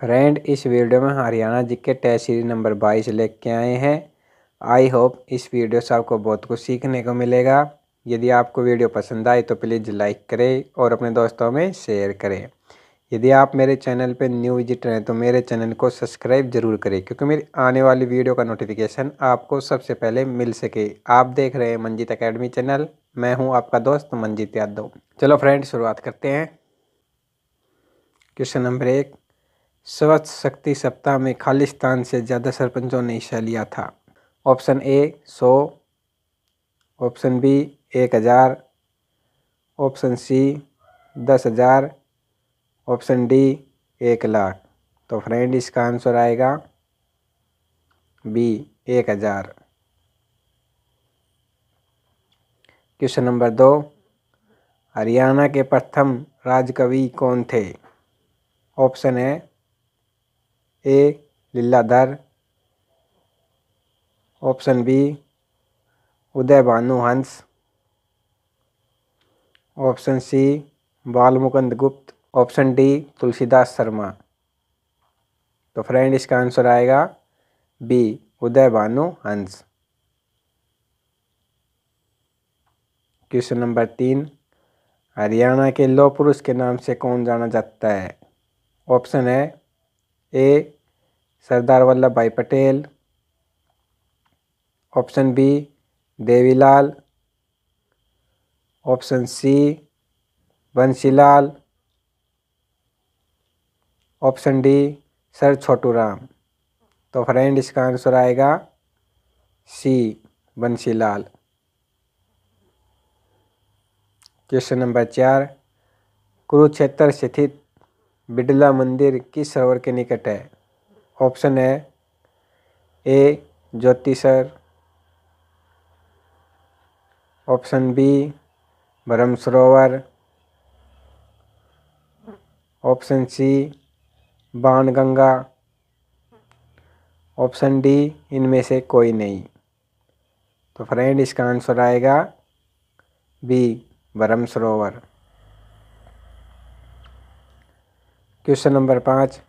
friend इस video में हरियाणा जी के टेस्ट सीरीज नंबर 22 लेके आए हैं आई होप इस वीडियो से आपको बहुत कुछ सीखने को मिलेगा यदि आपको वीडियो पसंद आए तो प्लीज़ लाइक करें और अपने दोस्तों में शेयर करें यदि आप मेरे चैनल पर न्यू विजिटर हैं तो मेरे चैनल को सब्सक्राइब जरूर करें क्योंकि मेरी आने वाली वीडियो का नोटिफिकेशन आपको सबसे पहले मिल सके आप देख रहे हैं मंजीत अकेडमी चैनल मैं हूं आपका दोस्त मंजीत यादव चलो फ्रेंड शुरुआत करते हैं क्वेश्चन नंबर एक स्वच्छ शक्ति सप्ताह में खालिस्तान से ज़्यादा सरपंचों ने हिस्सा लिया था ऑप्शन ए सौ ऑप्शन बी एक हज़ार ऑप्शन सी दस हज़ार ऑप्शन डी एक लाख तो फ्रेंड इसका आंसर आएगा बी एक हज़ार क्वेश्चन नंबर दो हरियाणा के प्रथम राजकवि कौन थे ऑप्शन है A Leeladhar option B Uday Bhanu Hans option सी बालमुकुंद गुप्त ऑप्शन डी तुलसीदास शर्मा तो फ्रेंड इसका आंसर आएगा बी उदय भानु हंस क्वेश्चन नंबर तीन हरियाणा के लौह पुरुष के नाम से कौन जाना जाता है ऑप्शन है ए Sardar Vallabh Bhai Patel option B Devilal option C Bansilal option D sir Chhotu Ram तो फ्रेंड इसका आंसर आएगा सी बंसीलाल क्वेश्चन नंबर चार कुरुक्षेत्र स्थित बिड़ला मंदिर किस सरोवर के निकट है ऑप्शन है A Jyotisar option B Brahm Sarovar option C बाण गंगा ऑप्शन डी इनमें से कोई नहीं तो फ्रेंड इसका आंसर आएगा बी भरम सरोवर क्वेश्चन नंबर पाँच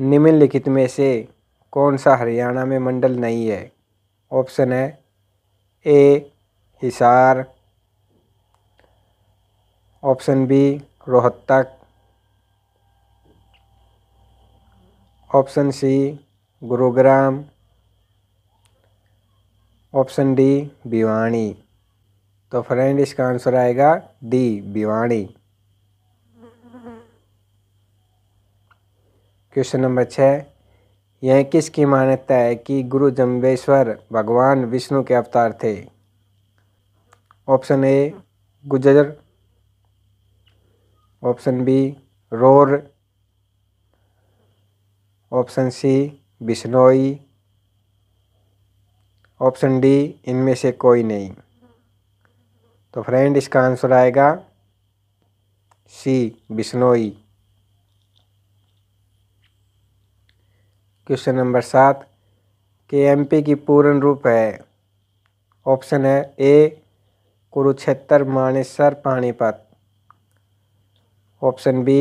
निम्नलिखित में से कौन सा हरियाणा में मंडल नहीं है ऑप्शन है A Hisar option B Rohtak option C Gurugram option D Bhiwani तो फ्रेंड इसका आंसर आएगा डी भिवानी क्वेश्चन नंबर छः यह किसकी मान्यता है कि गुरु जम्बेश्वर भगवान विष्णु के अवतार थे option A Gujjar option B Ror option C Bishnoi option D इनमें से कोई नहीं तो फ्रेंड इसका आंसर आएगा सी बिश्नोई क्वेश्चन नंबर सात के एम पी की पूर्ण रूप है ऑप्शन है A Kurukshetra Manesar Panipat option B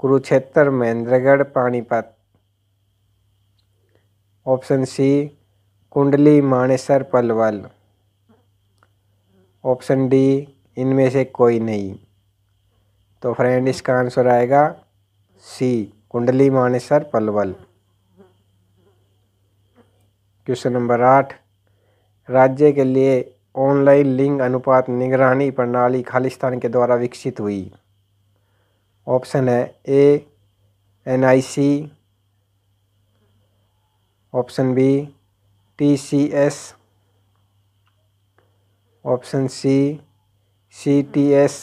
Kurukshetra Mahendragarh Panipat option C Kundli Manesar Palwal option D इनमें से कोई नहीं तो फ्रेंड इसका आंसर आएगा सी कुंडली मानेसर पलवल क्वेश्चन नंबर आठ राज्य के लिए ऑनलाइन लिंग अनुपात निगरानी प्रणाली खालिस्तान के द्वारा विकसित हुई ऑप्शन है A N I C option B T C S option C C T S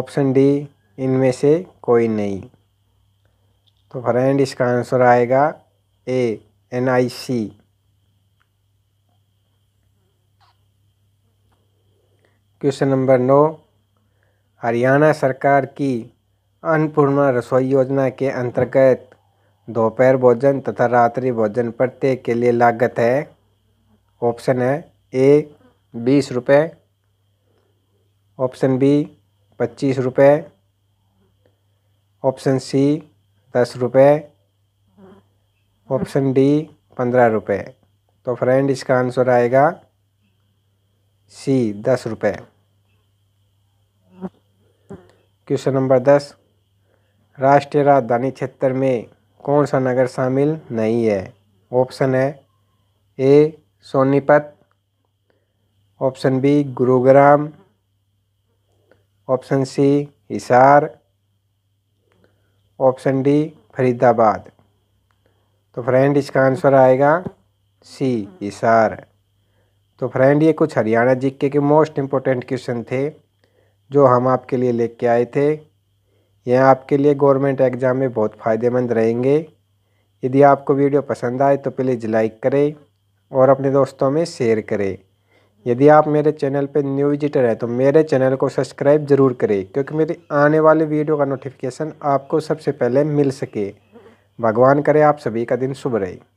option D इनमें से कोई नहीं तो फ्रेंड इसका आंसर आएगा A N I C question number नौ हरियाणा सरकार की अन्नपूर्णा रसोई योजना के अंतर्गत दोपहर भोजन तथा रात्रि भोजन प्रत्येक के लिए लागत है ऑप्शन है ए बीस रुपये ऑप्शन बी पच्चीस रुपये ऑप्शन सी दस रुपये ऑप्शन डी पंद्रह रुपये तो फ्रेंड इसका आंसर आएगा सी दस रुपये क्वेश्चन नंबर दस राष्ट्रीय राजधानी क्षेत्र में कौन सा नगर शामिल नहीं है ऑप्शन है A Sonipat option B Gurugram option C Hisar option D Faridabad तो फ्रेंड इसका आंसर आएगा सी इशार तो फ्रेंड ये कुछ हरियाणा जीके के मोस्ट इम्पोर्टेंट क्वेश्चन थे जो हम आपके लिए लेके आए थे यह आपके लिए गवर्नमेंट एग्ज़ाम में बहुत फ़ायदेमंद रहेंगे यदि आपको वीडियो पसंद आए तो प्लीज़ लाइक करें और अपने दोस्तों में शेयर करें यदि आप मेरे चैनल पर न्यू विजिटर हैं तो मेरे चैनल को सब्सक्राइब ज़रूर करें क्योंकि मेरी आने वाले वीडियो का नोटिफिकेशन आपको सबसे पहले मिल सके भगवान करे आप सभी का दिन शुभ रहे